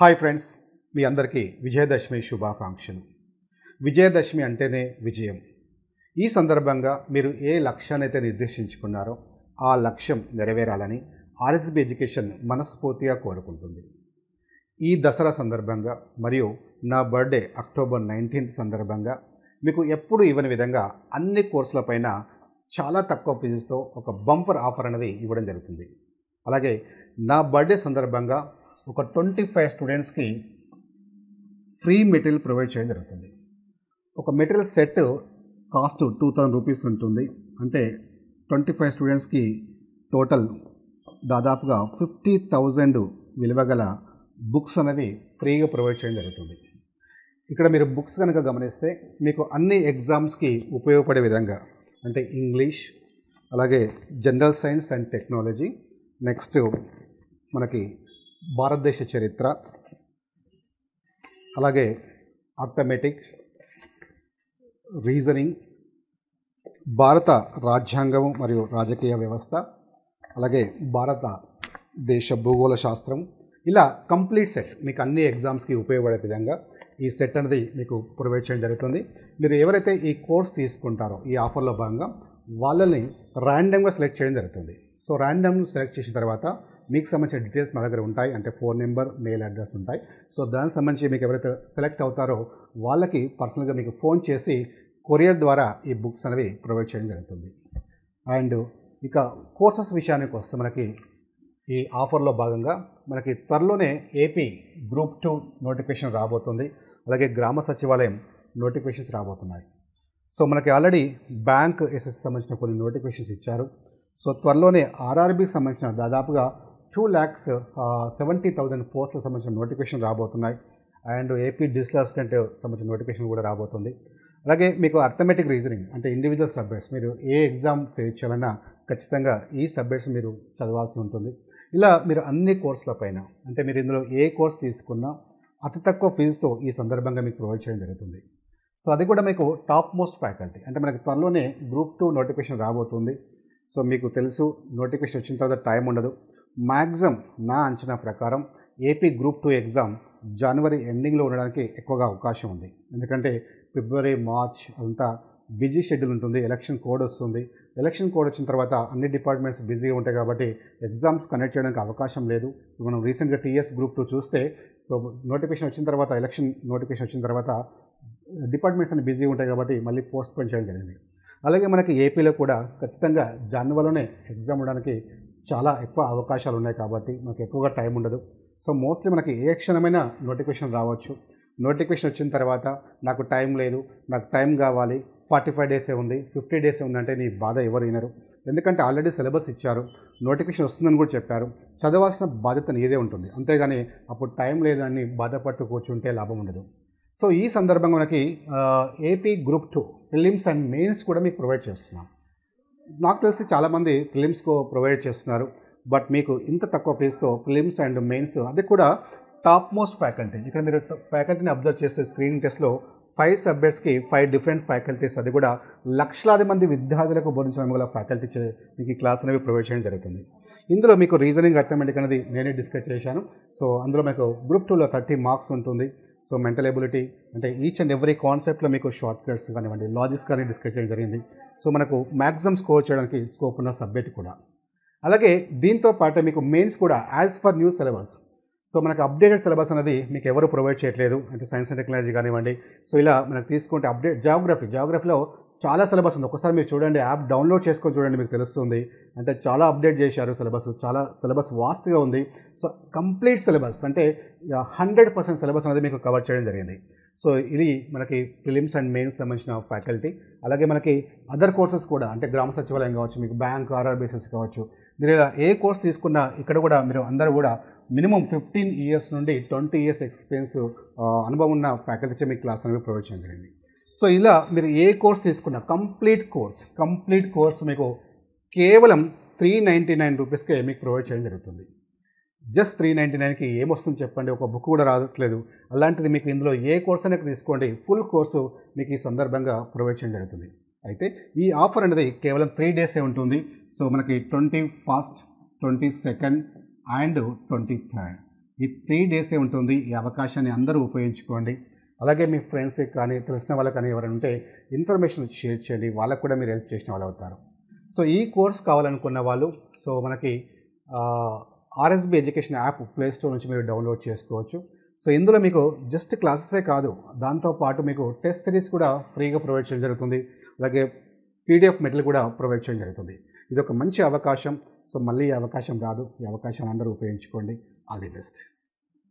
hi friends మీ అందరికీ విజయదశమి శుభాకాంక్షలు విజయదశమి అంటేనే విజయం ఈ సందర్భంగా మీరు ఏ లక్ష్యాన్ని అయితే నిర్దేశించుకున్నారో ఆ లక్ష్యం నెరవేరాలని ఆర్ఎస్బి ఎడ్యుకేషన్ మనస్ఫూర్తిగా కోరుకుంటుంది ఈ దసరా సందర్భంగా మరియు నా బర్త్డే అక్టోబర్ నైన్టీన్త్ సందర్భంగా మీకు ఎప్పుడు ఇవ్వని విధంగా అన్ని కోర్సులపైన చాలా తక్కువ ఫీజుతో ఒక బంపర్ ఆఫర్ అనేది ఇవ్వడం జరుగుతుంది అలాగే నా బర్త్డే సందర్భంగా ఒక ట్వంటీ ఫైవ్ స్టూడెంట్స్కి ఫ్రీ మెటీరియల్ ప్రొవైడ్ చేయడం జరుగుతుంది ఒక material set cost two thousand rupees ఉంటుంది అంటే ట్వంటీ ఫైవ్ స్టూడెంట్స్కి టోటల్ దాదాపుగా ఫిఫ్టీ థౌజండ్ విలువ గల బుక్స్ అనేవి ఫ్రీగా ప్రొవైడ్ చేయడం జరుగుతుంది ఇక్కడ మీరు బుక్స్ కనుక గమనిస్తే మీకు అన్ని ఎగ్జామ్స్కి ఉపయోగపడే విధంగా అంటే ఇంగ్లీష్ అలాగే general science and technology next మనకి భారతదేశ చరిత్ర అలాగే అర్థమెటిక్ రీజనింగ్ భారత రాజ్యాంగం మరియు రాజకీయ వ్యవస్థ అలాగే భారత దేశ భూగోళ శాస్త్రం ఇలా కంప్లీట్ సెట్ మీకు అన్ని ఎగ్జామ్స్కి ఉపయోగపడే విధంగా ఈ సెట్ అనేది మీకు ప్రొవైడ్ చేయడం జరుగుతుంది మీరు ఎవరైతే ఈ కోర్స్ తీసుకుంటారో ఈ ఆఫర్లో భాగంగా వాళ్ళని ర్యాండమ్గా సెలెక్ట్ చేయడం జరుగుతుంది సో ర్యాండమ్ సెలెక్ట్ చేసిన తర్వాత మీకు సంబంధించిన డీటెయిల్స్ మా దగ్గర ఉంటాయి అంటే ఫోన్ నెంబర్ మెయిల్ అడ్రస్ ఉంటాయి సో దానికి సంబంధించి మీకు ఎవరైతే సెలెక్ట్ అవుతారో వాళ్ళకి పర్సనల్గా మీకు ఫోన్ చేసి కొరియర్ ద్వారా ఈ బుక్స్ అనేవి ప్రొవైడ్ చేయడం జరుగుతుంది అండ్ ఇక కోర్సెస్ విషయానికి వస్తే మనకి ఈ ఆఫర్లో భాగంగా మనకి త్వరలోనే ఏపీ గ్రూప్ టూ నోటిఫికేషన్ రాబోతుంది అలాగే గ్రామ సచివాలయం నోటిఫికేషన్స్ రాబోతున్నాయి సో మనకి ఆల్రెడీ బ్యాంక్ ఎస్ఎస్ సంబంధించిన కొన్ని నోటిఫికేషన్స్ ఇచ్చారు సో త్వరలోనే ఆర్ఆర్బీకి సంబంధించిన దాదాపుగా టూ ల్యాక్స్ సెవెంటీ థౌజండ్ పోస్టులకు సంబంధించిన నోటిఫికేషన్ రాబోతున్నాయి అండ్ ఏపీ డిజిటల్ అసిస్టెంట్ సంబంధించిన నోటిఫికేషన్ కూడా రాబోతుంది అలాగే మీకు అర్థమెటిక్ రీజనింగ్ అంటే ఇండివిజువల్ సబ్జెక్ట్స్ మీరు ఏ ఎగ్జామ్ ఫేస్ చేయాలన్నా ఖచ్చితంగా ఈ సబ్జెక్ట్స్ మీరు చదవాల్సి ఉంటుంది ఇలా మీరు అన్ని కోర్సుల పైన అంటే మీరు ఇందులో ఏ కోర్స్ తీసుకున్నా అతి తక్కువ ఫీజుతో ఈ సందర్భంగా మీకు ప్రొవైడ్ చేయడం జరుగుతుంది సో అది కూడా మీకు టాప్ మోస్ట్ ఫ్యాకల్టీ అంటే మనకి త్వరలోనే గ్రూప్ టూ నోటిఫికేషన్ రాబోతుంది సో మీకు తెలుసు నోటిఫికేషన్ వచ్చిన తర్వాత టైం ఉండదు మ్యాక్సిమం నా అంచనా ప్రకారం ఏపీ గ్రూప్ టూ ఎగ్జామ్ జనవరి ఎండింగ్లో ఉండడానికి ఎక్కువగా అవకాశం ఉంది ఎందుకంటే ఫిబ్రవరి మార్చ్ అంతా బిజీ షెడ్యూల్ ఉంటుంది ఎలక్షన్ కోడ్ వస్తుంది ఎలక్షన్ కోడ్ వచ్చిన తర్వాత అన్ని డిపార్ట్మెంట్స్ బిజీగా ఉంటాయి కాబట్టి ఎగ్జామ్స్ కండక్ట్ చేయడానికి అవకాశం లేదు మనం రీసెంట్గా టీఎస్ గ్రూప్ టూ చూస్తే సో నోటిఫికేషన్ వచ్చిన తర్వాత ఎలక్షన్ నోటిఫికేషన్ వచ్చిన తర్వాత డిపార్ట్మెంట్స్ అన్ని బిజీ ఉంటాయి కాబట్టి మళ్ళీ పోస్ట్ పోన్ చేయడం జరిగింది అలాగే మనకి ఏపీలో కూడా ఖచ్చితంగా జనవరిలోనే ఎగ్జామ్ ఉండడానికి చాలా ఎక్కువ అవకాశాలు ఉన్నాయి కాబట్టి మనకు ఎక్కువగా టైం ఉండదు సో మోస్ట్లీ మనకి ఏ క్షణమైన నోటిఫికేషన్ రావచ్చు నోటిఫికేషన్ వచ్చిన తర్వాత నాకు టైం లేదు నాకు టైం కావాలి ఫార్టీ ఫైవ్ డేసే ఉంది ఫిఫ్టీ డేసే ఉందంటే నీ బాధ ఎవరు వినరు ఎందుకంటే ఆల్రెడీ సిలబస్ ఇచ్చారు నోటిఫికేషన్ వస్తుందని కూడా చెప్పారు చదవాల్సిన బాధ్యత నీదే ఉంటుంది అంతేగాని అప్పుడు టైం లేదని బాధపడుతూ కూర్చుంటే లాభం ఉండదు సో ఈ సందర్భంగా మనకి AP group two prelims and mains కూడా మీకు ప్రొవైడ్ చేస్తున్నాం నాకు తెలిసి చాలామంది ఫిలిమ్స్కు ప్రొవైడ్ చేస్తున్నారు బట్ మీకు ఇంత తక్కువ ఫీజుతో ఫిలిమ్స్ అండ్ మెయిన్స్ అది కూడా టాప్ మోస్ట్ ఫ్యాకల్టీ ఇక్కడ మీరు ఫ్యాకల్టీని అబ్జర్వ్ చేసే స్క్రీనింగ్ టెస్ట్లో ఫైవ్ సబ్జెక్ట్స్కి ఫైవ్ డిఫరెంట్ ఫ్యాకల్టీస్ అది కూడా లక్షలాది మంది విద్యార్థులకు బోధించడం గల ఫ్యాకల్టీ మీకు ఈ క్లాస్ అనేవి ప్రొవైడ్ చేయడం జరుగుతుంది ఇందులో మీకు రీజనింగ్ అర్థమెటిక్ అనేది నేనే డిస్కస్ చేశాను సో అందులో మీకు గ్రూప్ టూలో థర్టీ మార్క్స్ ఉంటుంది సో మెంటల్ ఎబిలిటీ అంటే ఈచ్ అండ్ ఎవ్రీ కాన్సెప్ట్లో మీకు షార్ట్ కట్స్ కానివ్వండి లాజిక్స్ కానీ డిస్కస్ చేయడం జరిగింది సో మనకు మ్యాక్సిమం స్కోర్ చేయడానికి స్కోప్ ఉన్న సబ్జెక్ట్ కూడా అలాగే దీంతో పాటు మీకు మెయిన్స్ కూడా as per new syllabus so మనకు అప్డేటెడ్ సిలబస్ అనేది మీకు ఎవరు ప్రొవైడ్ చేయట్లేదు అంటే సైన్స్ అండ్ టెక్నాలజీ కానివ్వండి సో ఇలా మనకు తీసుకుంటే అప్డేట్ జాగ్రఫీ జాగ్రఫీలో చాలా సిలబస్ ఉంది ఒకసారి మీరు చూడండి యాప్ డౌన్లోడ్ చేసుకొని చూడండి మీకు తెలుస్తుంది అంటే చాలా అప్డేట్ చేశారు సిలబస్ చాలా సిలబస్ వాస్ట్గా ఉంది సో కంప్లీట్ సిలబస్ అంటే హండ్రెడ్ పర్సెంట్ సిలబస్ అనేది మీకు కవర్ చేయడం జరిగింది సో ఇది మనకి ప్రిలిమ్స్ అండ్ మెయిన్స్ సంబంధించిన ఫ్యాకల్టీ అలాగే మనకి అదర్ కోర్సెస్ కూడా అంటే గ్రామ సచివాలయం కావచ్చు మీకు బ్యాంక్ ఆర్ఆర్ బేసెస్ కావచ్చు మీరు ఏ కోర్స్ తీసుకున్నా ఇక్కడ కూడా మీరు అందరూ కూడా మినిమం ఫిఫ్టీన్ ఇయర్స్ నుండి ట్వంటీ ఇయర్స్ ఎక్స్పీరియన్స్ అనుభవం ఉన్న ఫ్యాకల్టీచే మీకు క్లాస్ అనేవి ప్రొవైడ్ చేయడం జరిగింది సో ఇలా మీరు ఏ కోర్స్ తీసుకున్నా కంప్లీట్ కోర్స్ కంప్లీట్ కోర్స్ మీకు కేవలం త్రీ నైంటీ నైన్ రూపీస్కే మీకు ప్రొవైడ్ చేయడం జరుగుతుంది జస్ట్ త్రీ నైంటీ నైన్కి ఏమొస్తుంది చెప్పండి ఒక బుక్ కూడా రావట్లేదు అలాంటిది మీకు ఇందులో ఏ కోర్స్ అనేది తీసుకోండి ఫుల్ కోర్సు మీకు ఈ సందర్భంగా ప్రొవైడ్ చేయడం జరుగుతుంది అయితే ఈ ఆఫర్ అనేది కేవలం త్రీ డేసే ఉంటుంది సో మనకి twenty first twenty second and twenty third ఈ త్రీ డేసే ఉంటుంది ఈ అవకాశాన్ని అందరూ ఉపయోగించుకోండి అలాగే మీ ఫ్రెండ్స్కి కానీ తెలిసిన వాళ్ళకి కానీ ఎవరైనా ఉంటే ఇన్ఫర్మేషన్ షేర్ చేయండి వాళ్ళకు కూడా మీరు హెల్ప్ చేసిన వాళ్ళు అవుతారు సో ఈ కోర్స్ కావాలనుకున్న వాళ్ళు సో మనకి RSB education app play store నుంచి మీరు డౌన్లోడ్ చేసుకోవచ్చు సో ఇందులో మీకు జస్ట్ క్లాసెసే కాదు దాంతోపాటు మీకు టెస్ట్ సిరీస్ కూడా ఫ్రీగా ప్రొవైడ్ చేయడం జరుగుతుంది అలాగే పీడిఎఫ్ మెటల్ కూడా ప్రొవైడ్ చేయడం జరుగుతుంది ఇది ఒక మంచి అవకాశం సో మళ్ళీ అవకాశం రాదు ఈ అవకాశం అందరూ ఉపయోగించుకోండి ఆల్ ది బెస్ట్